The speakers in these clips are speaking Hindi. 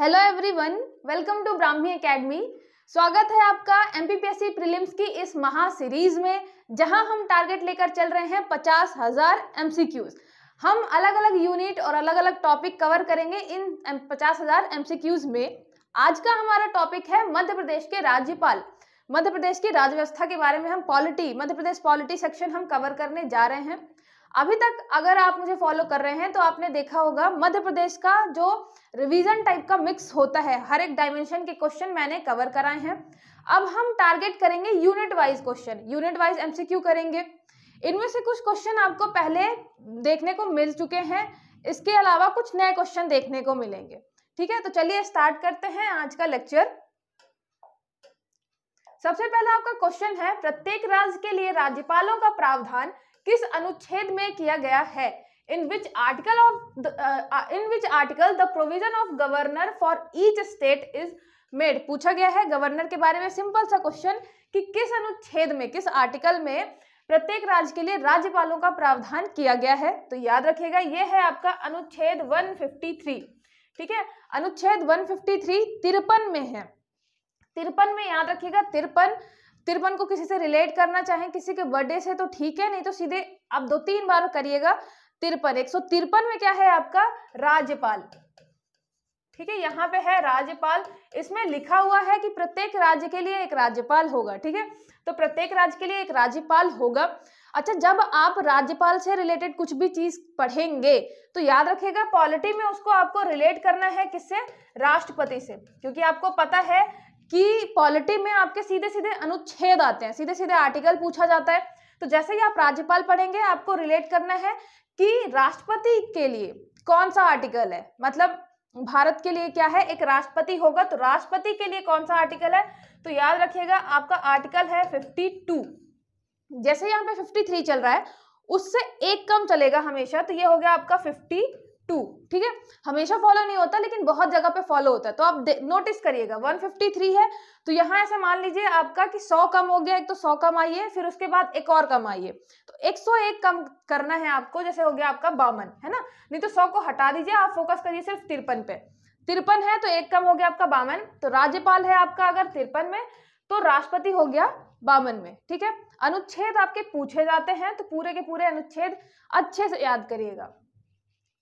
Hello everyone welcome to Brahmi academy स्वागत है आपका एमपीपीएससी प्रीलिम्स की इस महा सीरीज में जहां हम टारगेट लेकर चल रहे हैं पचास हजार एमसीक्यूज हम अलग अलग यूनिट और अलग अलग टॉपिक कवर करेंगे इन पचास हजार एमसीक्यूज में आज का हमारा टॉपिक है मध्य प्रदेश के राज्यपाल मध्य प्रदेश की राजव्यवस्था के बारे में हम polity Madhya Pradesh polity section हम कवर करने जा रहे हैं अभी तक अगर आप मुझे फॉलो कर रहे हैं तो आपने देखा होगा मध्य प्रदेश का जो रिवीजन टाइप का मिक्स होता है हर एक डायमेंशन के क्वेश्चन मैंने कवर कराए हैं अब हम टारगेट करेंगे unit wise question unit wise MCQ करेंगे इनमें से कुछ क्वेश्चन आपको पहले देखने को मिल चुके हैं इसके अलावा कुछ नए क्वेश्चन देखने को मिलेंगे ठीक है तो चलिए स्टार्ट करते हैं आज का लेक्चर सबसे पहला आपका क्वेश्चन है प्रत्येक राज्य के लिए राज्यपालों का प्रावधान किस अनुच्छेद में किया गया है in which article of in which article the provision of governor for each state is made पूछा गया है गवर्नर के बारे में सिंपल सा क्वेश्चन कि किस अनुच्छेद में किस आर्टिकल में प्रत्येक राज्य के लिए राज्यपालों का प्रावधान किया गया है तो याद रखिएगा ये है आपका अनुच्छेद 153 ठीक है अनुच्छेद 153 तिरपन में है तिरपन में याद रखिएगा तिरपन तिरपन को किसी से रिलेट करना चाहें किसी के बर्थडे से तो ठीक है नहीं तो सीधे आप दो तीन बार करिएगा तिरपन एक सौ तिरपन में क्या है आपका राज्यपाल ठीक है यहाँ पे है राज्यपाल इसमें लिखा हुआ है कि प्रत्येक राज्य के लिए एक राज्यपाल होगा ठीक है तो प्रत्येक राज्य के लिए एक राज्यपाल होगा अच्छा जब आप राज्यपाल से रिलेटेड कुछ भी चीज पढ़ेंगे तो याद रखिएगा पॉलिटी में उसको आपको रिलेट करना है किससे राष्ट्रपति से क्योंकि आपको पता है कि पॉलिटी में आपके सीधे सीधे अनुच्छेद आते हैं सीधे सीधे आर्टिकल पूछा जाता है तो जैसे ही आप राज्यपाल पढ़ेंगे आपको रिलेट करना है कि राष्ट्रपति के लिए कौन सा आर्टिकल है मतलब भारत के लिए क्या है एक राष्ट्रपति होगा तो राष्ट्रपति के लिए कौन सा आर्टिकल है तो याद रखिएगा आपका आर्टिकल है 52 जैसे यहाँ पे 53 चल रहा है उससे एक कम चलेगा हमेशा तो ये हो गया आपका टू ठीक है हमेशा फॉलो नहीं होता लेकिन बहुत जगह पे फॉलो होता है तो आप नोटिस करिएगा 153 है तो यहाँ ऐसा मान लीजिए आपका कि 100 कम हो गया एक तो 100 कम आइए फिर उसके बाद एक और कम आइए तो 101 कम करना है आपको जैसे हो गया आपका बावन है ना नहीं तो सौ को हटा दीजिए आप फोकस करिए सिर्फ तिरपन पे तिरपन है तो एक कम हो गया आपका बावन तो राज्यपाल है आपका अगर तिरपन में तो राष्ट्रपति हो गया बावन में ठीक है अनुच्छेद आपके पूछे जाते हैं तो पूरे के पूरे अनुच्छेद अच्छे से याद करिएगा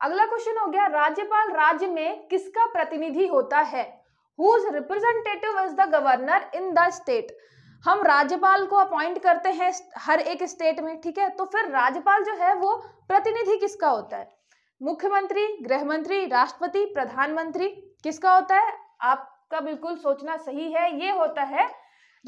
अगला क्वेश्चन हो गया राज्यपाल राज्य में किसका प्रतिनिधि होता है whose is the governor in the state हम राज्यपाल को अपॉइंट करते हैं हर एक स्टेट में ठीक है तो फिर राज्यपाल जो है वो प्रतिनिधि किसका होता है मुख्यमंत्री गृह मंत्री राष्ट्रपति प्रधानमंत्री किसका होता है आपका बिल्कुल सोचना सही है ये होता है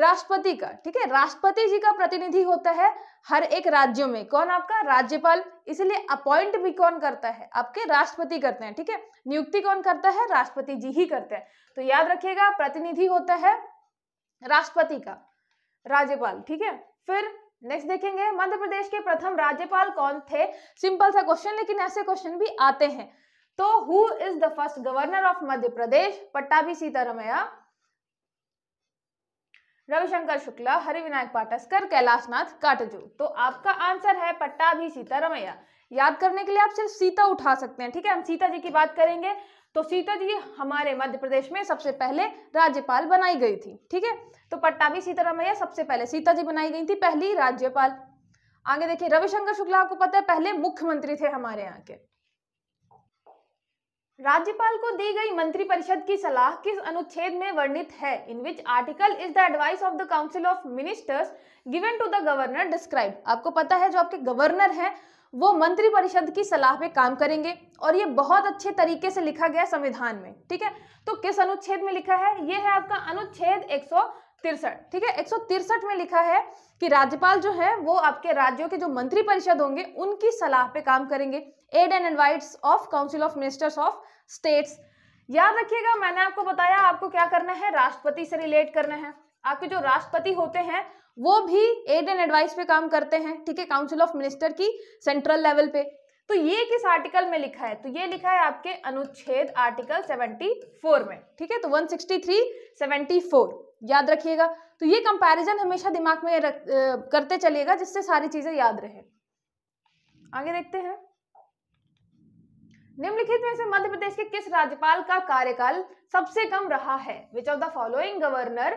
राष्ट्रपति का ठीक है राष्ट्रपति जी का प्रतिनिधि होता है हर एक राज्यों में कौन आपका राज्यपाल इसलिए अपॉइंट भी कौन करता है आपके राष्ट्रपति करते हैं ठीक है नियुक्ति कौन करता है राष्ट्रपति जी ही करते हैं तो याद रखिएगा प्रतिनिधि होता है राष्ट्रपति का राज्यपाल ठीक है फिर नेक्स्ट देखेंगे मध्य प्रदेश के प्रथम राज्यपाल कौन थे सिंपल सा क्वेश्चन लेकिन ऐसे क्वेश्चन भी आते हैं तो who is the first governor of Madhya Pradesh भी सीतारमैया रविशंकर शुक्ला हरिविनायक पाटस्कर कैलाशनाथ काटजू तो आपका आंसर है पट्टा भी सीता रमैया याद करने के लिए आप सिर्फ सीता उठा सकते हैं ठीक है हम सीता जी की बात करेंगे तो सीता जी हमारे मध्य प्रदेश में सबसे पहले राज्यपाल बनाई गई थी ठीक है तो पट्टा भी सीतारामैया सबसे पहले सीता जी बनाई गई थी पहली राज्यपाल आगे देखिए रविशंकर शुक्ला आपको पता है पहले मुख्यमंत्री थे हमारे यहाँ के राज्यपाल को दी गई मंत्रिपरिषद की सलाह किस अनुच्छेद में वर्णित है in which article is the advice of the council of ministers given to the governor describe आपको पता है जो आपके गवर्नर हैं वो मंत्रिपरिषद की सलाह पे काम करेंगे और ये बहुत अच्छे तरीके से लिखा गया संविधान में ठीक है तो किस अनुच्छेद में लिखा है ये है आपका अनुच्छेद एक सौ तिरसठ ठीक है एक में लिखा है कि राज्यपाल जो है वो आपके राज्यों के जो मंत्री परिषद होंगे उनकी सलाह पे काम करेंगे aid and advice of council of ministers of states याद रखिएगा मैंने आपको बताया आपको क्या करना है राष्ट्रपति से रिलेट करना है आपके जो राष्ट्रपति होते हैं वो भी एड एंड एडवाइस पे काम करते हैं ठीक है काउंसिल ऑफ मिनिस्टर की सेंट्रल लेवल पे तो ये किस आर्टिकल में लिखा है तो ये लिखा है आपके अनुच्छेद आर्टिकल 74 में ठीक है तो 163 74 याद रखिएगा तो ये कंपैरिजन हमेशा दिमाग में रख, करते चलिएगा जिससे सारी चीज़ें याद रहे आगे देखते हैं निम्नलिखित में से मध्य प्रदेश के किस राज्यपाल का कार्यकाल सबसे कम रहा है which of the following governor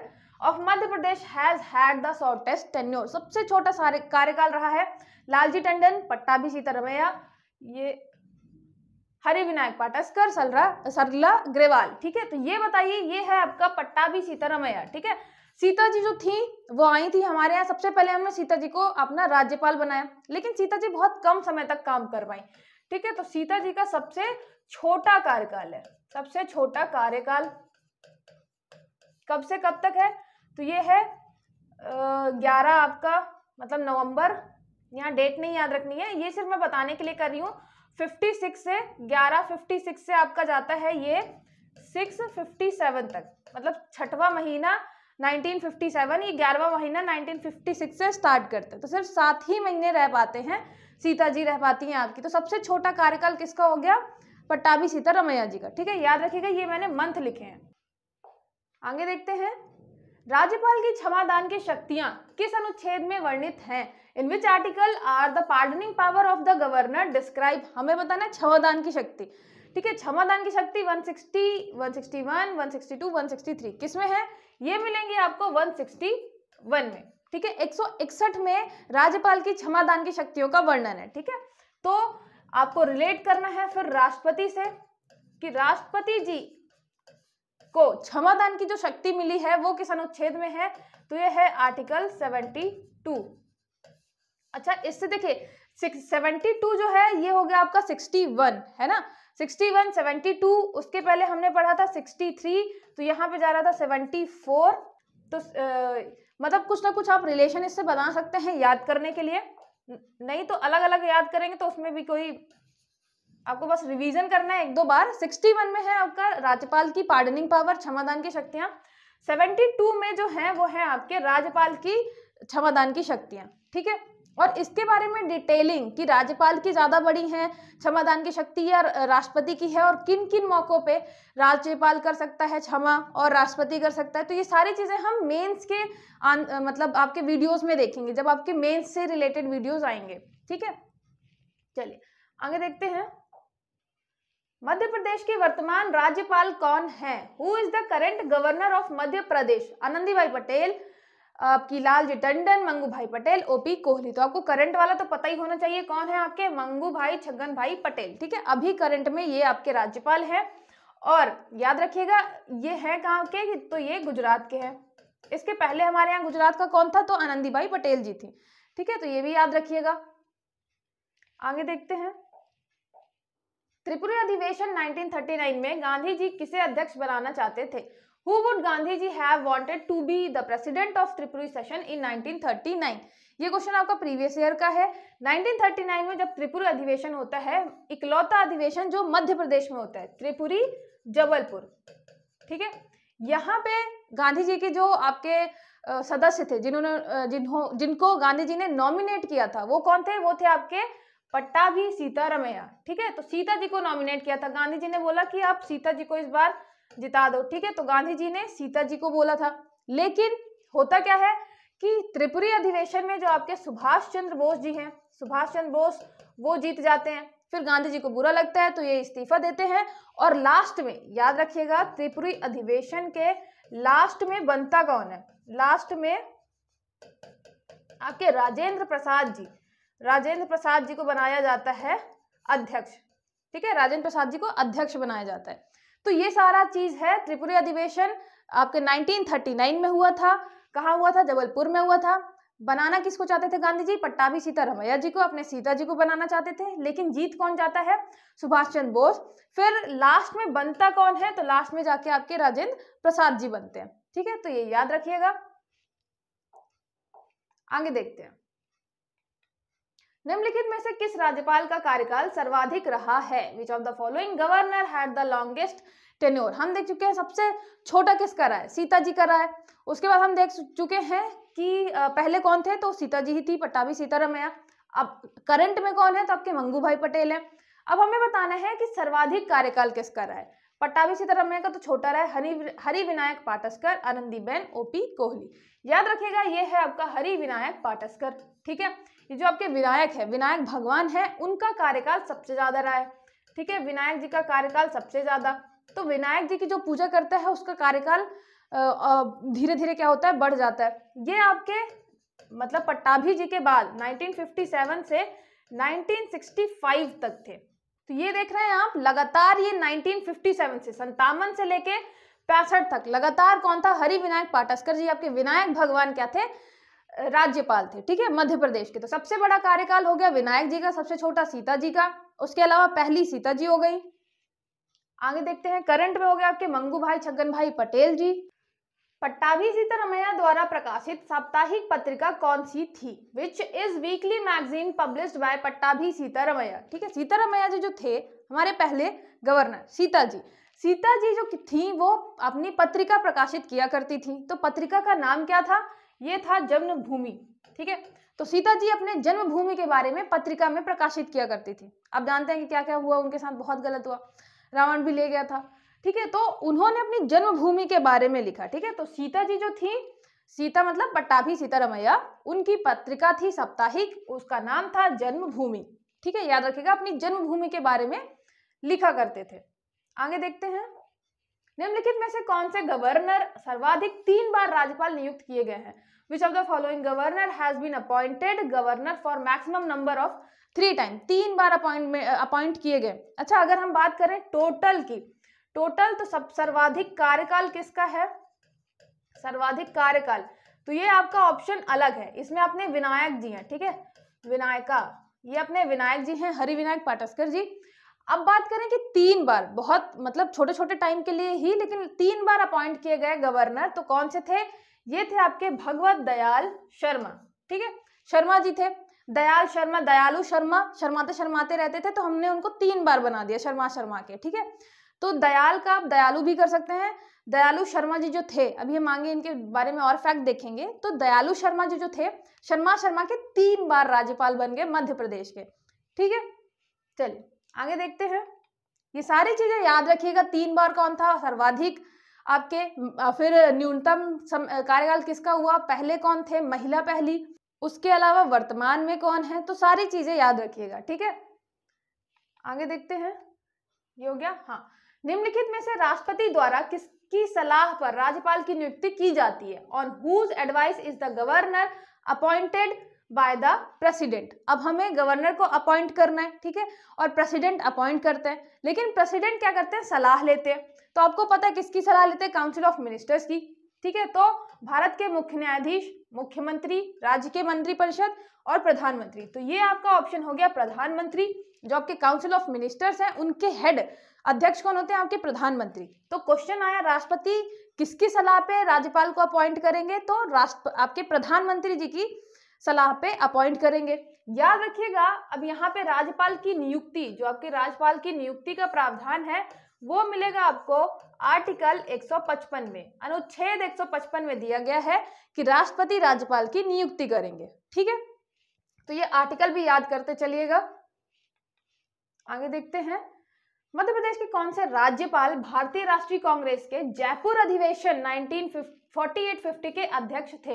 of Madhya Pradesh has had the shortest tenure सबसे छोटा कार्यकाल रहा है लालजी टंडन भी सीतारमैया ये हरे विनायक पाटस्कर सलरा सरला ग्रेवाल ठीक है तो ये बताइए ये है आपका पट्टा भी सीतारमैया ठीक है सीता जी जो थी वो आई थी हमारे यहाँ सबसे पहले हमने सीता जी को अपना राज्यपाल बनाया लेकिन सीता जी बहुत कम समय तक काम कर पाई ठीक है तो सीता जी का सबसे छोटा कार्यकाल है सबसे छोटा कार्यकाल कब से कब तक है तो ये है ग्यारह आपका मतलब नवंबर यहाँ डेट नहीं याद रखनी है ये सिर्फ मैं बताने के लिए कर रही हूँ 56 से 11 56 से आपका जाता है ये 657 तक मतलब छठवा महीना 1957 ये ग्यारहवा महीना 1956 से स्टार्ट करता है तो सिर्फ सात ही महीने रह पाते हैं सीता जी रह पाती हैं आपकी तो सबसे छोटा कार्यकाल किसका हो गया पट्टाभी सीता रमैया जी का ठीक है याद रखिएगा ये मैंने मंथ लिखे हैं आगे देखते हैं राज्यपाल की क्षमादान की शक्तियां किस अनुच्छेद में वर्णित हैं in which article are the pardoning power of the governor describe हमें बताना क्षमादान की शक्ति ठीक है क्षमादान की शक्ति 160, 161, 162, 163 किस में है ये मिलेंगे आपको 161 में ठीक है 161 में राज्यपाल की क्षमादान की शक्तियों का वर्णन है ठीक है तो आपको रिलेट करना है फिर राष्ट्रपति से कि राष्ट्रपति जी को क्षमादान की जो शक्ति मिली है वो किस अनुच्छेद में है तो ये है आर्टिकल 72 अच्छा इससे देखिए सेवेंटी टू जो है ये हो गया आपका सिक्सटी वन है ना सिक्सटी वन सेवेंटी टू उसके पहले हमने पढ़ा था सिक्सटी थ्री तो यहाँ पे जा रहा था सेवेंटी फोर तो आ, मतलब कुछ ना कुछ आप रिलेशन इससे बना सकते हैं याद करने के लिए नहीं तो अलग अलग याद करेंगे तो उसमें भी कोई आपको बस रिवीजन करना है एक दो बार सिक्सटी वन में है आपका राज्यपाल की पार्डनिंग पावर क्षमादान की शक्तियाँ टू में जो है वो है आपके राज्यपाल की क्षमादान की शक्तियाँ ठीक है और इसके बारे में डिटेलिंग कि राज्यपाल की ज़्यादा बड़ी है क्षमादान की शक्ति या राष्ट्रपति की है और किन किन मौक़ों पे राज्यपाल कर सकता है क्षमा और राष्ट्रपति कर सकता है तो ये सारी चीज़ें हम मेंस के आन, मतलब आपके वीडियोस में देखेंगे जब आपके मेंस से रिलेटेड वीडियोस आएंगे ठीक है चलिए आगे देखते हैं मध्य प्रदेश के वर्तमान राज्यपाल कौन है who is the current governor of Madhya Pradesh Anandi Patel आपकी लालजी टंडन मंगू भाई पटेल ओपी कोहली तो आपको करंट वाला तो पता ही होना चाहिए कौन है आपके मंगू भाई छगन भाई पटेल ठीक है अभी करंट में ये आपके राज्यपाल है और याद रखिएगा ये है कहाँ के तो ये गुजरात के हैं इसके पहले हमारे यहाँ गुजरात का कौन था तो आनंदीबाई पटेल जी थी ठीक है तो ये भी याद रखिएगा आगे देखते हैं त्रिपुरा अधिवेशन 1939 में गांधी जी किसे अध्यक्ष बनाना चाहते थे who would Gandhi ji have wanted to be the president of Tripuri session in 1939? ये क्वेश्चन आपका प्रीवियस ईयर का है 1939 में जब त्रिपुरी अधिवेशन होता है इकलौता अधिवेशन जो मध्य प्रदेश में होता है त्रिपुरी जबलपुर ठीक है यहाँ पे गांधी जी के जो आपके सदस्य थे जिन्होंने जिन्हों जिनको गांधी जी ने नॉमिनेट किया था वो कौन थे वो थे आपके पट्टाभी सीतारमैया ठीक है तो सीता जी को नॉमिनेट किया था गांधी जी ने बोला कि आप सीता जी को इस बार जिता दो ठीक है तो गांधी जी ने सीता जी को बोला था लेकिन होता क्या है कि त्रिपुरी अधिवेशन में जो आपके सुभाष चंद्र बोस जी हैं सुभाष चंद्र बोस वो जीत जाते हैं फिर गांधी जी को बुरा लगता है तो ये इस्तीफा देते हैं और लास्ट में याद रखिएगा त्रिपुरी अधिवेशन के लास्ट में बनता कौन है लास्ट में आपके राजेंद्र प्रसाद जी राजेंद्र प्रसाद जी को बनाया जाता है अध्यक्ष ठीक है राजेंद्र प्रसाद जी को अध्यक्ष बनाया जाता है तो ये सारा चीज़ है त्रिपुरी अधिवेशन आपके 1939 में हुआ था कहाँ हुआ था जबलपुर में हुआ था बनाना किसको चाहते थे गांधी जी पट्टा सीता सीतारमैया जी को अपने सीता जी को बनाना चाहते थे लेकिन जीत कौन जाता है सुभाष चंद्र बोस फिर लास्ट में बनता कौन है तो लास्ट में जाके आपके राजेंद्र प्रसाद जी बनते हैं ठीक है तो ये याद रखिएगा आगे देखते हैं निम्नलिखित में से किस राज्यपाल का कार्यकाल सर्वाधिक रहा है which of the following governor had the longest tenure हम देख चुके हैं सबसे छोटा किसका रहा है सीता जी का रहा है उसके बाद हम देख चुके हैं कि पहले कौन थे तो सीता जी ही थी पट्टाभी सीतारमैया अब करंट में कौन है तो आपके मंगू भाई पटेल है अब हमें बताना है कि सर्वाधिक कार्यकाल किसका रहा है पट्टाभी सीतारमैया का तो छोटा रहा है हरि हरि विनायक पाटस्कर आनंदीबेन ओपी कोहली याद रखिएगा ये है आपका हरि विनायक पाटस्कर ठीक है ये जो आपके विनायक है विनायक भगवान है उनका कार्यकाल सबसे ज़्यादा रहा है ठीक है विनायक जी का कार्यकाल सबसे ज़्यादा तो विनायक जी की जो पूजा करता है उसका कार्यकाल धीरे धीरे क्या होता है बढ़ जाता है ये आपके मतलब पट्टाभी जी के बाद 1957 से 1965 तक थे तो ये देख रहे हैं आप लगातार ये 1957 से संतावन से लेके पैंसठ तक लगातार कौन था हरि विनायक पाटस्कर जी आपके विनायक भगवान क्या थे राज्यपाल थे ठीक है मध्य प्रदेश के तो सबसे बड़ा कार्यकाल हो गया विनायक जी का सबसे छोटा सीता जी का उसके अलावा पहली सीता जी हो गई आगे देखते हैं करंट में हो गया आपके मंगू भाई छगन भाई पटेल जी पट्टाभी सीतारमैया द्वारा प्रकाशित साप्ताहिक पत्रिका कौन सी थी which is weekly magazine publish by Pattabhi Sitaramayya ठीक है सीतारमैया जी जो थे हमारे पहले गवर्नर सीता जी सीता जी जो थी वो अपनी पत्रिका प्रकाशित किया करती थी तो पत्रिका का नाम क्या था ये था जन्मभूमि ठीक है तो सीता जी अपने जन्मभूमि के बारे में पत्रिका में प्रकाशित किया करती थी आप जानते हैं कि क्या क्या हुआ उनके साथ बहुत गलत हुआ रावण भी ले गया था ठीक है तो उन्होंने अपनी जन्मभूमि के बारे में लिखा ठीक है तो सीता जी जो थी सीता मतलब पट्टाभी सीतारमैया उनकी पत्रिका थी साप्ताहिक उसका नाम था जन्मभूमि ठीक है याद रखिएगा अपनी जन्मभूमि के बारे में लिखा करते थे आगे देखते हैं निम्नलिखित में से कौन से गवर्नर सर्वाधिक तीन बार राज्यपाल नियुक्त किए गए हैं which of the following governor has been appointed governor for maximum number of three time तीन बार अपॉइंट अपॉइंट किए गए अच्छा अगर हम बात करें टोटल की टोटल तो सब सर्वाधिक कार्यकाल किसका है सर्वाधिक कार्यकाल तो ये आपका ऑप्शन अलग है इसमें अपने विनायक जी हैं ठीक है विनायका ये अपने विनायक जी हैं हरि विनायक पाटस्कर जी अब बात करें कि तीन बार बहुत मतलब छोटे छोटे टाइम के लिए ही लेकिन तीन बार अपॉइंट किए गए गवर्नर तो कौन से थे ये थे आपके भगवत दयाल शर्मा ठीक है शर्मा जी थे दयाल शर्मा दयालु शर्मा शर्माते शर्माते रहते थे तो हमने उनको तीन बार बना दिया शर्मा शर्मा के ठीक है तो दयाल का आप दयालु भी कर सकते हैं दयालु शर्मा जी जो थे अभी हम मांगे इनके बारे में और फैक्ट देखेंगे तो दयालु शर्मा जी जो थे शर्मा शर्मा के तीन बार राज्यपाल बन गए मध्य प्रदेश के ठीक है चलिए आगे देखते हैं ये सारी चीजें याद रखिएगा तीन बार कौन था सर्वाधिक आपके फिर न्यूनतम कार्यकाल किसका हुआ पहले कौन थे महिला पहली उसके अलावा वर्तमान में कौन है तो सारी चीजें याद रखिएगा ठीक है आगे देखते हैं ये हो गया हाँ निम्नलिखित में से राष्ट्रपति द्वारा किसकी सलाह पर राज्यपाल की नियुक्ति की जाती है on whose advice is the governor appointed by the president अब हमें गवर्नर को अपॉइंट करना है ठीक है और प्रेसिडेंट अपॉइंट करते हैं लेकिन प्रेसिडेंट क्या करते हैं सलाह लेते हैं तो आपको पता है किसकी सलाह लेते हैं काउंसिल ऑफ मिनिस्टर्स की ठीक है तो भारत के मुख्य न्यायाधीश मुख्यमंत्री राज्य के मंत्रिपरिषद और प्रधानमंत्री तो ये आपका ऑप्शन हो गया प्रधानमंत्री जो आपके काउंसिल ऑफ मिनिस्टर्स हैं उनके हेड अध्यक्ष कौन होते हैं आपके प्रधानमंत्री तो क्वेश्चन आया राष्ट्रपति किसकी सलाह पे राज्यपाल को अपॉइंट करेंगे तो राष्ट्र आपके प्रधानमंत्री जी की सलाह पे अपॉइंट करेंगे याद रखिएगा अब यहाँ पे राज्यपाल की नियुक्ति जो आपके राज्यपाल की नियुक्ति का प्रावधान है वो मिलेगा आपको आर्टिकल 155 में अनुच्छेद 155 में दिया गया है कि राष्ट्रपति राज्यपाल की नियुक्ति करेंगे ठीक है तो ये आर्टिकल भी याद करते चलिएगा आगे देखते हैं मध्य प्रदेश के कौन से राज्यपाल भारतीय राष्ट्रीय कांग्रेस के जयपुर अधिवेशन 1948-50 के अध्यक्ष थे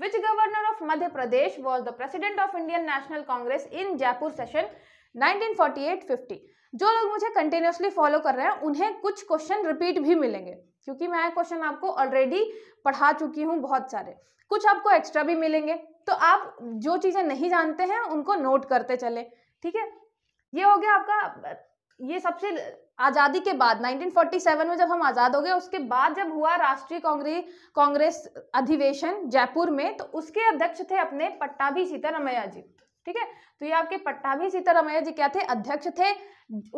which governor of Madhya Pradesh was the president of Indian National Congress in Jaipur session 1948-50 जो लोग मुझे कंटिन्यूसली फॉलो कर रहे हैं उन्हें कुछ क्वेश्चन रिपीट भी मिलेंगे क्योंकि मैं क्वेश्चन आपको ऑलरेडी पढ़ा चुकी हूँ बहुत सारे कुछ आपको एक्स्ट्रा भी मिलेंगे तो आप जो चीज़ें नहीं जानते हैं उनको नोट करते चले ठीक है ये हो गया आपका ये सबसे आज़ादी के बाद 1947 में जब हम आज़ाद हो गए उसके बाद जब हुआ राष्ट्रीय कांग्रेस कांग्रेस अधिवेशन जयपुर में तो उसके अध्यक्ष थे अपने पट्टाभी सीतारमैया जी ठीक है तो ये आपके पट्टाभी सीतारमैया जी क्या थे अध्यक्ष थे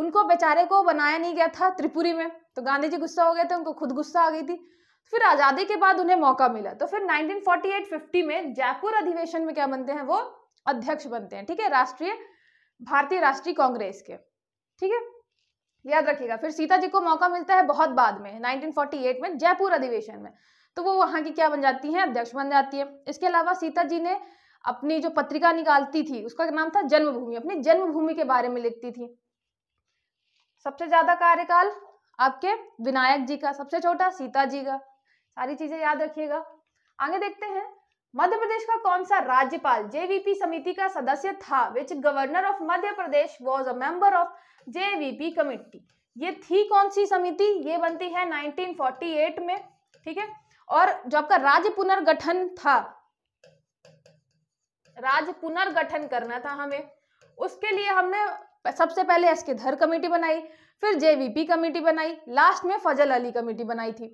उनको बेचारे को बनाया नहीं गया था त्रिपुरी में तो गांधी जी गुस्सा हो गए थे उनको खुद गुस्सा आ गई थी फिर आज़ादी के बाद उन्हें मौका मिला तो फिर 1948-50 में जयपुर अधिवेशन में क्या बनते हैं वो अध्यक्ष बनते हैं ठीक है राष्ट्रीय भारतीय राष्ट्रीय कांग्रेस के ठीक है याद रखिएगा फिर सीता जी को मौका मिलता है बहुत बाद में 1948 में जयपुर अधिवेशन में तो वो वहां की क्या बन जाती हैं अध्यक्ष बन जाती है इसके अलावा सीता जी ने अपनी जो पत्रिका निकालती थी उसका नाम था जन्मभूमि अपनी जन्मभूमि के बारे में लिखती थी सबसे ज्यादा कार्यकाल आपके विनायक जी का सबसे छोटा सीता जी का सारी चीजें याद रखिएगा आगे देखते हैं मध्य प्रदेश का कौन सा राज्यपाल जेवीपी समिति का सदस्य था which governor of Madhya Pradesh was a member of JVP committee ये थी कौन सी समिति ये बनती है 1948 में ठीक है और जो आपका राज्य पुनर्गठन था राज्य पुनर्गठन करना था हमें उसके लिए हमने सबसे पहले एस के धर कमेटी बनाई फिर जेवीपी कमेटी बनाई लास्ट में फजल अली कमेटी बनाई थी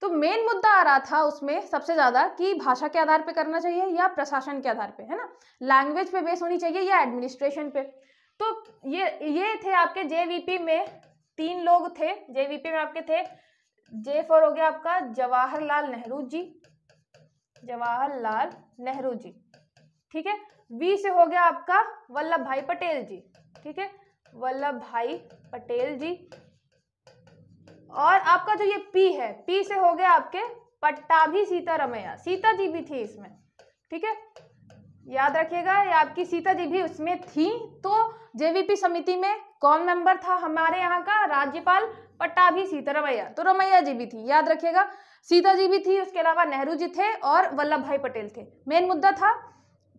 तो मेन मुद्दा आ रहा था उसमें सबसे ज्यादा कि भाषा के आधार पर करना चाहिए या प्रशासन के आधार पर है ना लैंग्वेज पे बेस होनी चाहिए या एडमिनिस्ट्रेशन पे तो ये ये थे आपके जेवीपी में तीन लोग थे जेवीपी में आपके थे जे फॉर हो गया आपका जवाहरलाल नेहरू जी जवाहरलाल नेहरू जी ठीक है वी से हो गया आपका वल्लभ भाई पटेल जी ठीक है वल्लभ भाई पटेल जी और आपका जो ये पी है पी से हो गया आपके पट्टाभी सीतारमैया सीता जी भी थी इसमें ठीक है याद रखिएगा आपकी सीता जी भी उसमें थी तो जेवीपी समिति में कौन मेंबर था हमारे यहाँ का राज्यपाल पट्टाभी रमैया तो रमैया जी भी थी याद रखिएगा सीता जी भी थी उसके अलावा नेहरू जी थे और वल्लभ भाई पटेल थे मेन मुद्दा था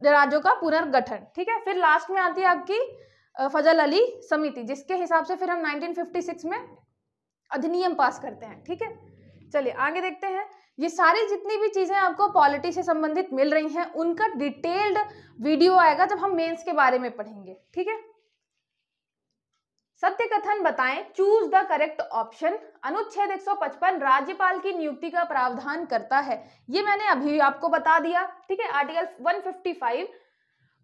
राज्यों का पुनर्गठन ठीक है फिर लास्ट में आती है आपकी फजल अली समिति जिसके हिसाब से फिर हम 1956 में अधिनियम पास करते हैं ठीक है चलिए आगे देखते हैं ये सारी जितनी भी चीज़ें आपको पॉलिटी से संबंधित मिल रही हैं उनका डिटेल्ड वीडियो आएगा जब हम मेंस के बारे में पढ़ेंगे ठीक है सत्य कथन बताएं चूज द करेक्ट ऑप्शन अनुच्छेद 155 राज्यपाल की नियुक्ति का प्रावधान करता है ये मैंने अभी आपको बता दिया ठीक है article 155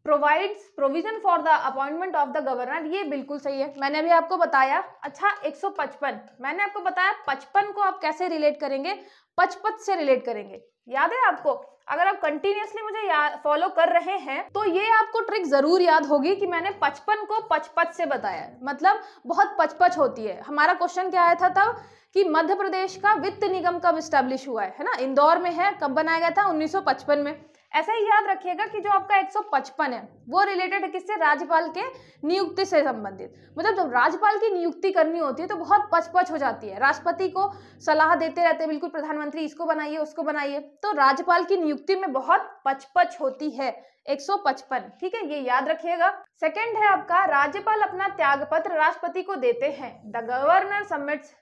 provides provision for the appointment of the governor ये बिल्कुल सही है मैंने अभी आपको बताया अच्छा 155 मैंने आपको बताया 55 को आप कैसे रिलेट करेंगे पचपन से रिलेट करेंगे याद है आपको अगर आप कंटिन्यूसली मुझे फॉलो कर रहे हैं तो ये आपको ट्रिक जरूर याद होगी कि मैंने पचपन को पचपच से बताया मतलब बहुत पचपच होती है हमारा क्वेश्चन क्या आया था तब कि मध्य प्रदेश का वित्त निगम कब स्टैब्लिश हुआ है है ना इंदौर में है कब बनाया गया था 1955 में ऐसा ही याद रखिएगा कि जो आपका 155 है वो रिलेटेड है किससे राज्यपाल के नियुक्ति से संबंधित मतलब जब राज्यपाल की नियुक्ति करनी होती है तो बहुत पचपच हो जाती है राष्ट्रपति को सलाह देते रहते हैं बिल्कुल प्रधानमंत्री इसको बनाइए उसको बनाइए तो राज्यपाल की नियुक्ति में बहुत पचपच होती है 155 ठीक है ये याद रखिएगा सेकेंड है आपका राज्यपाल अपना त्यागपत्र राष्ट्रपति को देते हैं the governor submits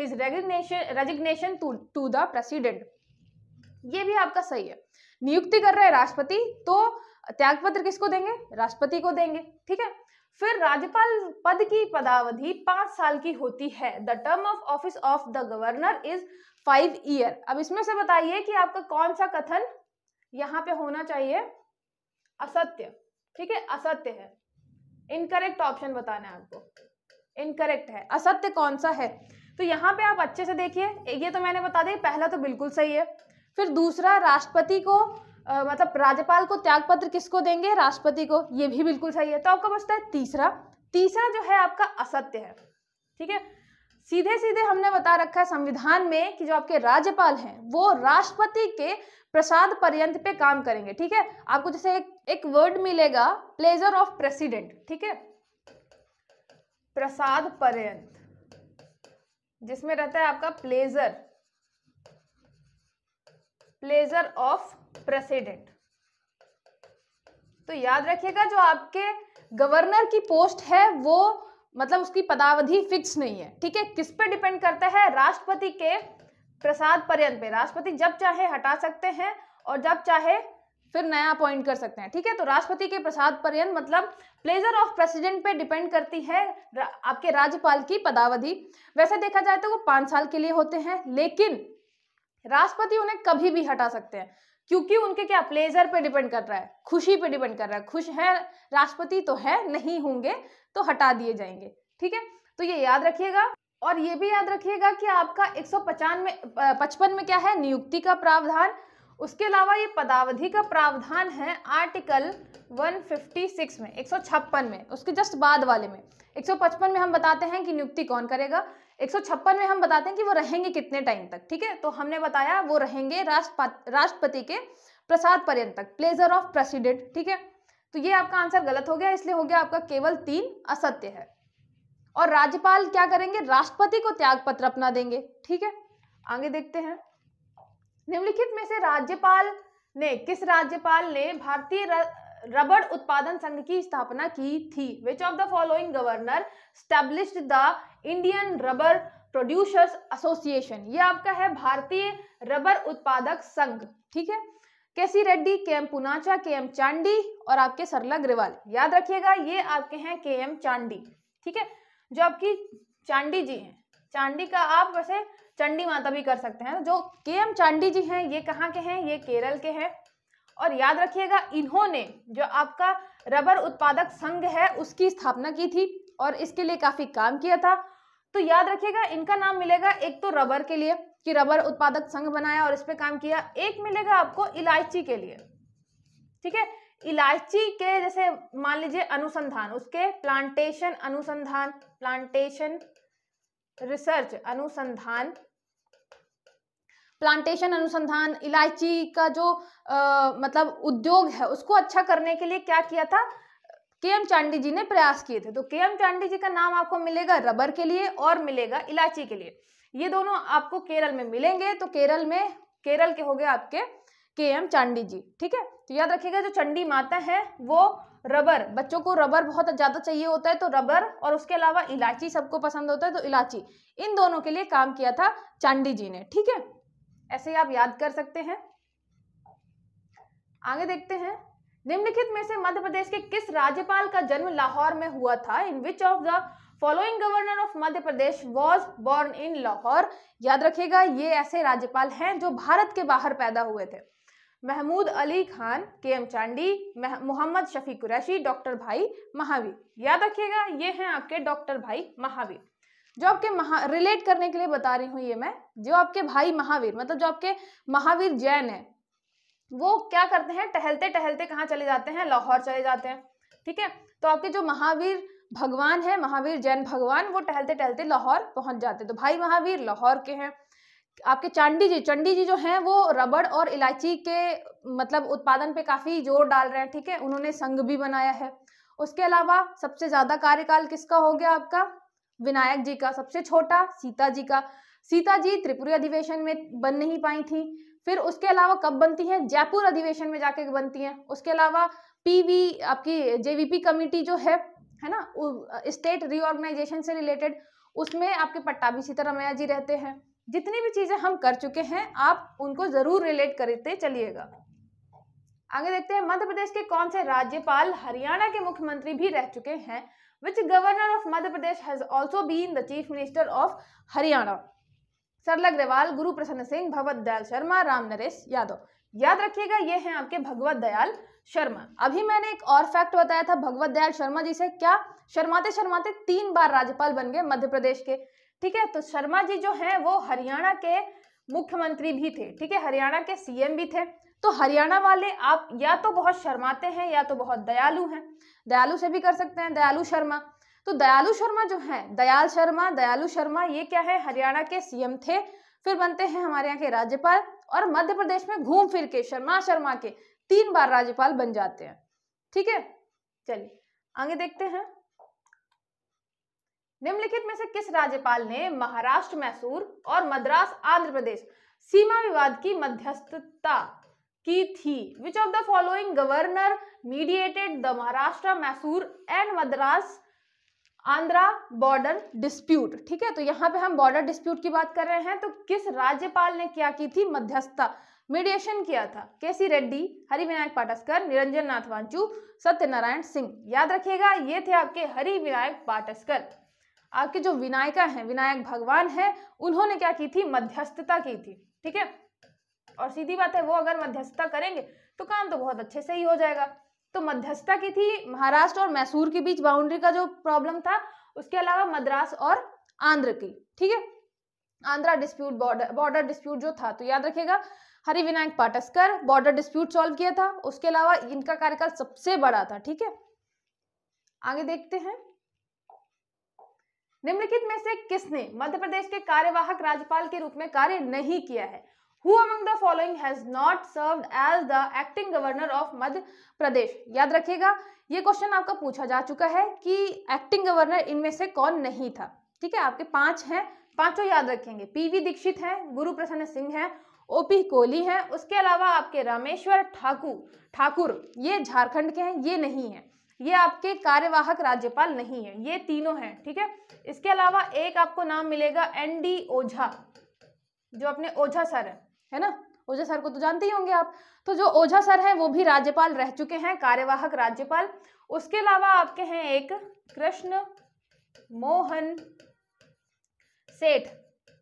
his resignation resignation to the president ये भी आपका सही है नियुक्ति कर रहे हैं राष्ट्रपति तो त्यागपत्र किसको देंगे राष्ट्रपति को देंगे ठीक है फिर राज्यपाल पद की पदावधि पांच साल की होती है the term of office of the governor is five year अब इसमें से बताइए कि आपका कौन सा कथन यहाँ पे होना चाहिए असत्य ठीक है असत्य है इनकरेक्ट ऑप्शन बताना है आपको इनकरेक्ट है असत्य कौन सा है तो यहाँ पे आप अच्छे से देखिए ये तो मैंने बता दी पहला तो बिल्कुल सही है फिर दूसरा राष्ट्रपति को आ, मतलब राज्यपाल को त्यागपत्र किसको देंगे राष्ट्रपति को ये भी बिल्कुल सही है तो आपका बचता है तीसरा तीसरा जो है आपका असत्य है ठीक है सीधे सीधे हमने बता रखा है संविधान में कि जो आपके राज्यपाल हैं वो राष्ट्रपति के प्रसाद पर्यंत पे काम करेंगे ठीक है आपको जैसे एक, एक वर्ड मिलेगा प्लेजर ऑफ प्रेसिडेंट ठीक है प्रसाद पर्यंत जिसमें रहता है आपका प्लेजर प्लेजर ऑफ प्रेसिडेंट तो याद रखिएगा जो आपके गवर्नर की पोस्ट है वो मतलब उसकी पदावधि फिक्स नहीं है ठीक है किस पे डिपेंड करता है राष्ट्रपति के प्रसाद पर्यंत पे राष्ट्रपति जब चाहे हटा सकते हैं और जब चाहे फिर नया अपॉइंट कर सकते हैं ठीक है तो राष्ट्रपति के प्रसाद पर्यंत मतलब प्लेजर ऑफ प्रेसिडेंट पे डिपेंड करती है आपके राज्यपाल की पदावधि वैसे देखा जाए तो वो पांच साल के लिए होते हैं लेकिन राष्ट्रपति उन्हें कभी भी हटा सकते हैं क्योंकि उनके क्या प्लेजर पे डिपेंड कर रहा है खुशी पे डिपेंड कर रहा है खुश है राष्ट्रपति तो है नहीं होंगे तो हटा दिए जाएंगे ठीक है तो ये याद रखिएगा और ये भी याद रखिएगा कि आपका एक सौ में पचपन में क्या है नियुक्ति का प्रावधान उसके अलावा ये पदावधि का प्रावधान है आर्टिकल 156 में छप्पन में उसके जस्ट बाद वाले में 155 में हम बताते हैं कि नियुक्ति कौन करेगा एक में हम बताते हैं कि वो रहेंगे कितने टाइम तक ठीक है तो हमने बताया वो रहेंगे राष्ट्रपति के प्रसाद पर्यंत तक प्लेजर ऑफ प्रेसिडेंट ठीक है तो ये आपका आंसर गलत हो गया इसलिए हो गया आपका केवल तीन असत्य है और राज्यपाल क्या करेंगे राष्ट्रपति को त्याग पत्र अपना देंगे ठीक है आगे देखते हैं निम्नलिखित में से राज्यपाल ने किस राज्यपाल ने भारतीय रबड़ उत्पादन संघ की स्थापना की थी which of the following governor establish the Indian rubber producers association ये आपका है भारतीय रबर उत्पादक संघ ठीक है केसी रेड्डी के एम पुनाचा के एम चांडी और आपके सरला ग्रेवाल याद रखिएगा ये आपके हैं के एम चांडी ठीक है जो आपकी चांडी जी हैं चांडी का आप वैसे चंडी माता भी कर सकते हैं जो के एम चांडी जी हैं ये कहाँ के हैं ये केरल के हैं और याद रखिएगा इन्होंने जो आपका रबर उत्पादक संघ है उसकी स्थापना की थी और इसके लिए काफ़ी काम किया था तो याद रखिएगा इनका नाम मिलेगा एक तो रबर के लिए कि रबर उत्पादक संघ बनाया और इस पर काम किया एक मिलेगा आपको इलायची के लिए ठीक है इलायची के जैसे मान लीजिए अनुसंधान उसके प्लांटेशन अनुसंधान प्लांटेशन रिसर्च अनुसंधान प्लांटेशन अनुसंधान इलायची का जो आ, मतलब उद्योग है उसको अच्छा करने के लिए क्या किया था के एम चांडी जी ने प्रयास किए थे तो के एम चांडी जी का नाम आपको मिलेगा रबर के लिए और मिलेगा इलायची के लिए ये दोनों आपको केरल में मिलेंगे तो केरल में केरल के हो गए आपके के एम चांडी जी ठीक है तो याद रखिएगा जो चंडी माता है वो रबर बच्चों को रबर बहुत ज़्यादा चाहिए होता है तो रबर और उसके अलावा इलायची सबको पसंद होता है तो इलायची इन दोनों के लिए काम किया था चांडी जी ने ठीक है ऐसे आप याद कर सकते हैं आगे देखते हैं निम्नलिखित में से मध्य प्रदेश के किस राज्यपाल का जन्म लाहौर में हुआ था in which of the following governor of Madhya Pradesh was born in Lahore याद रखिएगा ये ऐसे राज्यपाल हैं जो भारत के बाहर पैदा हुए थे Mahmood Ali Khan K M Chandy Mohammad Shafi Qureshi doctor Bhai Mahavir याद रखिएगा ये हैं आपके डॉक्टर भाई महावीर जो आपके महा रिलेट करने के लिए बता रही हूँ ये मैं जो आपके भाई महावीर मतलब जो आपके महावीर जैन है वो क्या करते हैं टहलते टहलते कहाँ चले जाते हैं लाहौर चले जाते हैं ठीक है तो आपके जो महावीर भगवान है महावीर जैन भगवान वो टहलते टहलते लाहौर पहुंच जाते तो भाई महावीर लाहौर के हैं आपके चांडी जी चंडी जी जो हैं वो रबड़ और इलायची के मतलब उत्पादन पे काफ़ी जोर डाल रहे हैं ठीक है उन्होंने संघ भी बनाया है उसके अलावा सबसे ज़्यादा कार्यकाल किसका हो गया आपका विनायक जी का सबसे छोटा सीता जी का सीता जी त्रिपुरी अधिवेशन में बन नहीं पाई थी फिर उसके अलावा कब बनती हैं जयपुर अधिवेशन में जाके बनती हैं उसके अलावा पीवी आपकी जेवीपी कमेटी जो है है ना स्टेट रिओर्गेनाइजेशन से रिलेटेड उसमें आपके पट्टाभी सीतारमैया जी रहते हैं जितनी भी चीज़ें हम कर चुके हैं आप उनको ज़रूर रिलेट करते चलिएगा आगे देखते हैं मध्य प्रदेश के कौन से राज्यपाल हरियाणा के मुख्यमंत्री भी रह चुके हैं which governor of Madhya Pradesh has also been the chief minister of Haryana. सरला ग्रेवाल गुरु प्रसन्न सिंह भगवत दयाल शर्मा राम नरेश यादव याद रखिएगा ये हैं आपके भगवत दयाल शर्मा अभी मैंने एक और फैक्ट बताया था भगवत दयाल शर्मा जी से क्या शर्माते शर्माते तीन बार राज्यपाल बन गए मध्य प्रदेश के ठीक है तो शर्मा जी जो हैं वो हरियाणा के मुख्यमंत्री भी थे ठीक है हरियाणा के सीएम भी थे तो हरियाणा वाले आप या तो बहुत शर्माते हैं या तो बहुत दयालु हैं दयालु से भी कर सकते हैं दयालु शर्मा तो दयालु शर्मा जो है दयाल शर्मा दयालु शर्मा ये क्या है हरियाणा के सीएम थे फिर बनते हैं हमारे यहाँ के राज्यपाल और मध्य प्रदेश में घूम फिर के शर्मा शर्मा के तीन बार राज्यपाल बन जाते हैं ठीक है चलिए आगे देखते हैं निम्नलिखित में से किस राज्यपाल ने महाराष्ट्र मैसूर और मद्रास आंध्र प्रदेश सीमा विवाद की मध्यस्थता की थी which of the following governor mediated the Maharashtra Mysore and Madras Andhra border dispute ठीक है तो यहाँ पे हम बॉर्डर डिस्प्यूट की बात कर रहे हैं तो किस राज्यपाल ने क्या की थी मध्यस्थता मीडिएशन किया था केसी रेड्डी हरिविनायक पाटस्कर निरंजन नाथ वांचू सत्यनारायण सिंह याद रखिएगा ये थे आपके हरिविनायक पाटस्कर आपके जो विनायका हैं विनायक भगवान हैं उन्होंने क्या की थी मध्यस्थता की थी ठीक है और सीधी बात है वो अगर मध्यस्थता करेंगे तो काम तो बहुत अच्छे से ही हो जाएगा तो मध्यस्थता की थी महाराष्ट्र और मैसूर के बीच बाउंड्री का जो प्रॉब्लम था उसके अलावा मद्रास और आंध्र की ठीक है Andhra dispute border border dispute जो था तो याद रखेगा Harivinayak Pataskar border dispute solve किया था उसके अलावा इनका कार्यकाल सबसे बड़ा था ठीक है आगे देखते हैं निम्नलिखित में से किसने मध्य प्रदेश के कार्यवाहक राज्यपाल के रूप में कार्य नहीं किया है who among the following has not serve as the acting governor of Madhya Pradesh याद रखिएगा ये क्वेश्चन आपका पूछा जा चुका है कि एक्टिंग गवर्नर इनमें से कौन नहीं था ठीक है आपके पांच हैं पांचों याद रखेंगे पीवी दीक्षित हैं गुरु प्रसन्न सिंह हैं ओपी कोहली हैं उसके अलावा आपके रामेश्वर ठाकुर ठाकुर ये झारखंड के हैं ये नहीं है ये आपके कार्यवाहक राज्यपाल नहीं है ये तीनों हैं ठीक है इसके अलावा एक आपको नाम मिलेगा एन डी ओझा जो अपने ओझा सर है है ना ओझा सर को तो जानते ही होंगे आप तो जो ओझा सर हैं वो भी राज्यपाल रह चुके हैं कार्यवाहक राज्यपाल उसके अलावा आपके हैं एक कृष्ण मोहन सेठ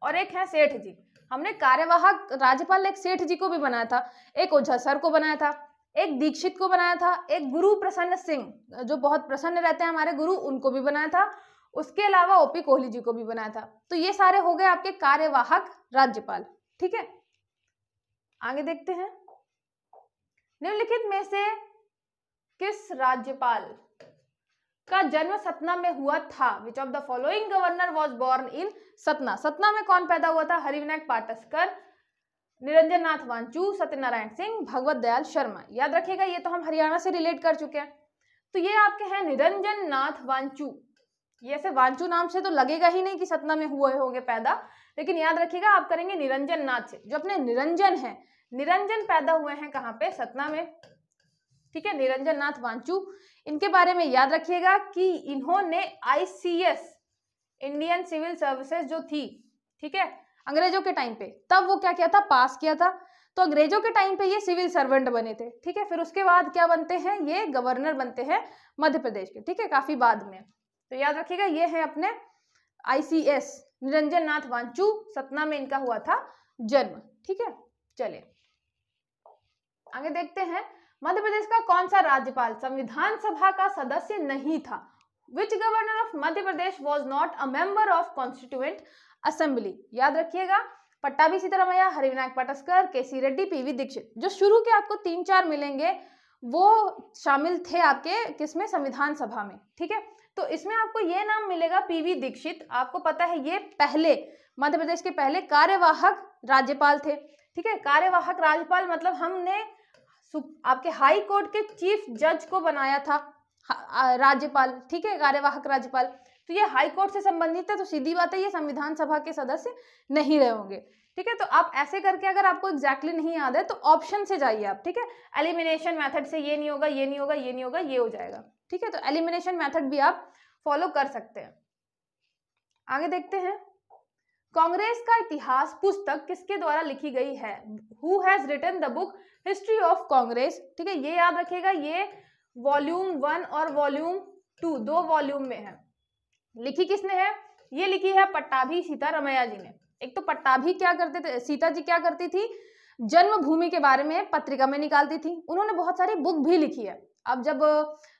और एक है सेठ जी हमने कार्यवाहक राज्यपाल एक सेठ जी को भी बनाया था एक ओझा सर को बनाया था एक दीक्षित को बनाया था एक गुरु प्रसन्न सिंह जो बहुत प्रसन्न रहते हैं हमारे गुरु उनको भी बनाया था उसके अलावा ओपी कोहली जी को भी बनाया था तो ये सारे हो गए आपके कार्यवाहक राज्यपाल ठीक है आगे देखते हैं निम्नलिखित में से किस राज्यपाल का जन्म सतना में हुआ था which of the following governor was born in Satna Satna में कौन पैदा हुआ था हरिविनायक पाटस्कर निरंजन नाथ वांचू सत्यनारायण सिंह भगवत दयाल शर्मा याद रखिएगा ये तो हम हरियाणा से रिलेट कर चुके हैं तो ये आपके हैं निरंजन नाथ वांचू ये ऐसे वांचू नाम से तो लगेगा ही नहीं कि सतना में हुए होंगे पैदा लेकिन याद रखिएगा आप करेंगे निरंजन नाथ से जो अपने निरंजन है निरंजन पैदा हुए हैं कहाँ पे सतना में ठीक है निरंजन नाथ वांचू इनके बारे में याद रखिएगा कि इन्होंने आईसीएस इंडियन सिविल सर्विसेज जो थी ठीक है अंग्रेजों के टाइम पे तब वो क्या किया था पास किया था तो अंग्रेजों के टाइम पे ये सिविल सर्वेंट बने थे ठीक है फिर उसके बाद क्या बनते हैं ये गवर्नर बनते हैं मध्य प्रदेश के ठीक है काफी बाद में तो याद रखिएगा ये है अपने आईसीएस निरंजन नाथ वांचू सतना में इनका हुआ था जन्म ठीक है चलिए आगे देखते हैं मध्य प्रदेश का कौन सा राज्यपाल संविधान सभा का सदस्य नहीं था which governor of Madhya Pradesh was not a member of constituent assembly याद रखिएगा पट्टा भी सीतारामैया हरिविनायक पटस्कर के सी रेड्डी पीवी दीक्षित जो शुरू के आपको तीन चार मिलेंगे वो शामिल थे आपके किसमें संविधान सभा में ठीक है तो इसमें आपको ये नाम मिलेगा पीवी दीक्षित आपको पता है ये पहले मध्य प्रदेश के पहले कार्यवाहक राज्यपाल थे ठीक है कार्यवाहक राज्यपाल मतलब हमने आपके हाई कोर्ट के चीफ जज को बनाया था राज्यपाल ठीक है कार्यवाहक राज्यपाल तो ये हाई कोर्ट से संबंधित है तो सीधी बात है ये संविधान सभा के सदस्य नहीं रहे होंगे ठीक है तो आप ऐसे करके अगर आपको एग्जैक्टली exactly नहीं याद है तो ऑप्शन से जाइए आप ठीक है एलिमिनेशन मेथड से ये नहीं होगा ये नहीं होगा ये नहीं होगा ये हो जाएगा ठीक है तो एलिमिनेशन मेथड भी आप फॉलो कर सकते हैं आगे देखते हैं कांग्रेस का इतिहास पुस्तक किसके द्वारा लिखी गई है who has written the book history of Congress ठीक है ये याद रखेगा ये वॉल्यूम वन और वॉल्यूम टू दो वॉल्यूम में है लिखी किसने है ये लिखी है पट्टाभी सीतारमैया जी ने एक तो पट्टाभी क्या करते थे सीता जी क्या करती थी जन्मभूमि के बारे में पत्रिका में निकालती थी उन्होंने बहुत सारी बुक भी लिखी है अब जब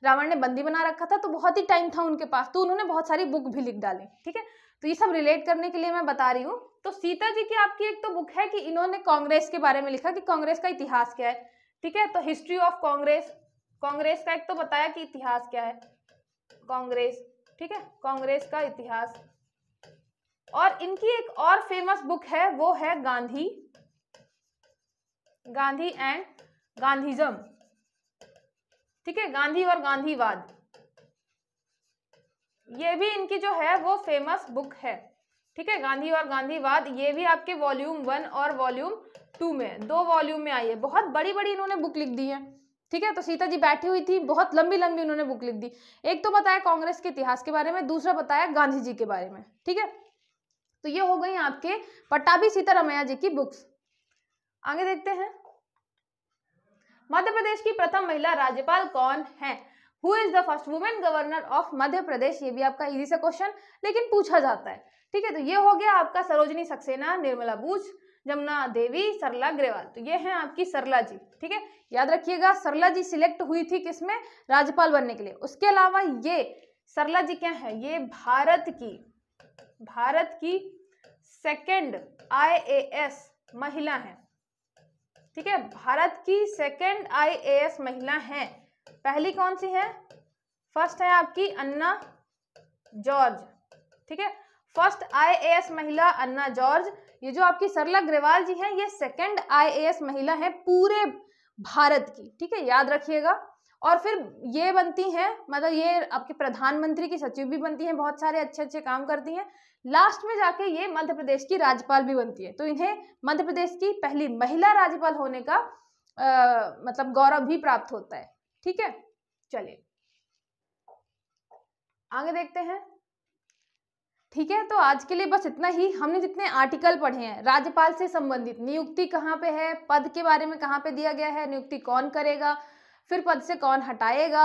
रावण ने बंदी बना रखा था तो बहुत ही टाइम था उनके पास तो उन्होंने बहुत सारी बुक भी लिख डाली ठीक है तो ये सब रिलेट करने के लिए मैं बता रही हूँ तो सीता जी की आपकी एक तो बुक है कि इन्होंने कांग्रेस के बारे में लिखा कि कांग्रेस का इतिहास क्या है ठीक है तो हिस्ट्री ऑफ कांग्रेस कांग्रेस का एक तो बताया कि इतिहास क्या है कांग्रेस ठीक है कांग्रेस का इतिहास और इनकी एक और फेमस बुक है वो है गांधी गांधी एंड गांधीजम ठीक है गांधी और गांधीवाद ये भी इनकी जो है वो फेमस बुक है ठीक है गांधी और गांधीवाद ये भी आपके वॉल्यूम वन और वॉल्यूम टू में दो वॉल्यूम में आई है बहुत बड़ी बड़ी इन्होंने बुक लिख दी है ठीक है तो सीता जी बैठी हुई थी बहुत लंबी लंबी उन्होंने बुक लिख दी एक तो बताया कांग्रेस के इतिहास के बारे में दूसरा बताया गांधी जी के बारे में ठीक है तो ये हो गई आपके पट्टाभी सीतारमैया जी की बुक्स आगे देखते हैं मध्य प्रदेश की प्रथम महिला राज्यपाल कौन है who is the first women governor of Madhya Pradesh ये भी आपका इजी सा क्वेश्चन लेकिन पूछा जाता है ठीक है तो ये हो गया आपका सरोजनी सक्सेना निर्मला बूझ जमुना देवी सरला ग्रेवाल तो ये हैं आपकी सरला जी ठीक है याद रखिएगा सरला जी सिलेक्ट हुई थी किसमें राज्यपाल बनने के लिए उसके अलावा ये सरला जी क्या है ये भारत की भारत की सेकंड आईएएस महिला है ठीक है भारत की सेकेंड आई महिला हैं पहली कौन सी है फर्स्ट है आपकी अन्ना जॉर्ज ठीक है फर्स्ट आई महिला अन्ना जॉर्ज ये जो आपकी सरला ग्रेवाल जी हैं ये सेकंड आई महिला है पूरे भारत की ठीक है याद रखिएगा और फिर ये बनती हैं मतलब ये आपके प्रधानमंत्री की सचिव भी बनती हैं बहुत सारे अच्छे अच्छे काम करती हैं लास्ट में जाके ये मध्य प्रदेश की राज्यपाल भी बनती है तो इन्हें मध्य प्रदेश की पहली महिला राज्यपाल होने का आ, मतलब गौरव भी प्राप्त होता है ठीक है चलिए आगे देखते हैं ठीक है तो आज के लिए बस इतना ही हमने जितने आर्टिकल पढ़े हैं राज्यपाल से संबंधित नियुक्ति कहाँ पे है पद के बारे में कहाँ पे दिया गया है नियुक्ति कौन करेगा फिर पद से कौन हटाएगा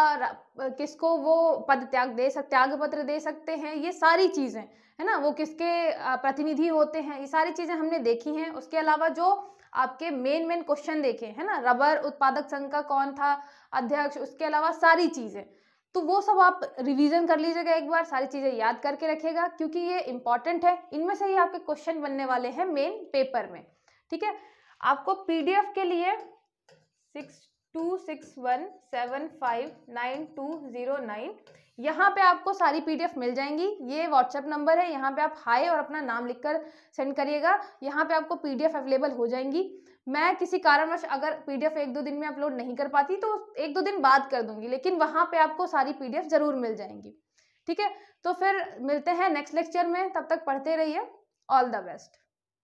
किसको वो पद त्याग दे सक त्याग पत्र दे सकते हैं ये सारी चीज़ें है ना वो किसके प्रतिनिधि होते हैं ये सारी चीज़ें हमने देखी हैं उसके अलावा जो आपके मेन मेन क्वेश्चन देखे है ना रबर उत्पादक संघ का कौन था अध्यक्ष उसके अलावा सारी चीज़ें तो वो सब आप रिवीजन कर लीजिएगा एक बार सारी चीज़ें याद करके रखेगा क्योंकि ये इंपॉर्टेंट है इनमें से ही आपके क्वेश्चन बनने वाले हैं मेन पेपर में ठीक है आपको पीडीएफ के लिए six two six one seven five nine two zero nine यहाँ पे आपको सारी पीडीएफ मिल जाएंगी ये व्हाट्सएप नंबर है यहाँ पे आप हाय और अपना नाम लिखकर सेंड करिएगा यहाँ पे आपको पीडीएफ अवेलेबल हो जाएंगी मैं किसी कारणवश अगर पीडीएफ एक दो दिन में अपलोड नहीं कर पाती तो एक दो दिन बाद कर दूंगी लेकिन वहाँ पे आपको सारी पीडीएफ ज़रूर मिल जाएंगी ठीक है तो फिर मिलते हैं नेक्स्ट लेक्चर में तब तक पढ़ते रहिए ऑल द बेस्ट